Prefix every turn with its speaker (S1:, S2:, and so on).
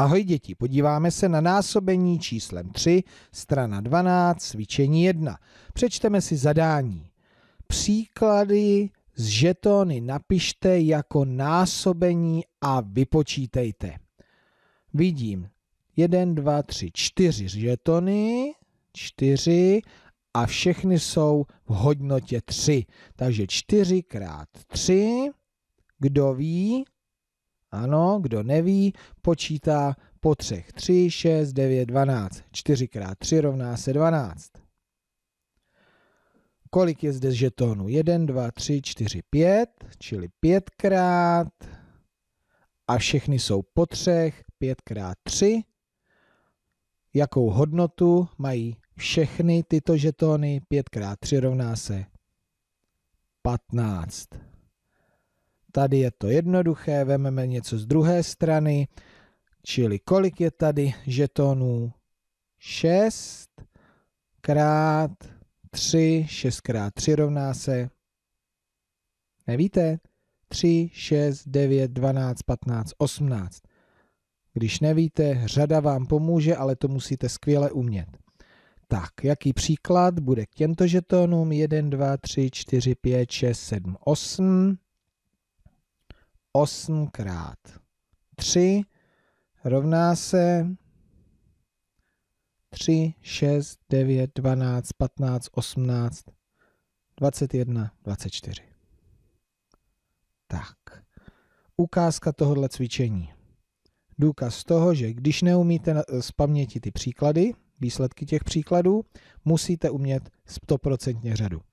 S1: Ahoj děti, podíváme se na násobení číslem 3, strana 12, cvičení 1. Přečteme si zadání. Příklady z žetony napište jako násobení a vypočítejte. Vidím 1, 2, 3, 4 žetony, 4 a všechny jsou v hodnotě 3. Takže 4 krát 3, kdo ví, ano, kdo neví, počítá po třech 3, 6, 9, 12. 4 x 3 rovná se 12. Kolik je zde žetonů? 1, 2, 3, 4, 5, čili 5 krát a všechny jsou po třech, 5 krát 3. Jakou hodnotu mají všechny tyto žetony? 5 krát 3 rovná se 15. Tady je to jednoduché, vememe něco z druhé strany, čili kolik je tady žetonů? 6 krát 3, 6 krát 3 rovná se, nevíte? 3, 6, 9, 12, 15, 18. Když nevíte, řada vám pomůže, ale to musíte skvěle umět. Tak, jaký příklad bude k těmto žetonům? 1, 2, 3, 4, 5, 6, 7, 8. 8krát 3 rovná se 3, 6, 9, 12, 15, 18, 21, 24. Tak. Ukázka tohohle cvičení. Důkaz toho, že když neumíte z paměti ty příklady, výsledky těch příkladů, musíte umět 100% řadu.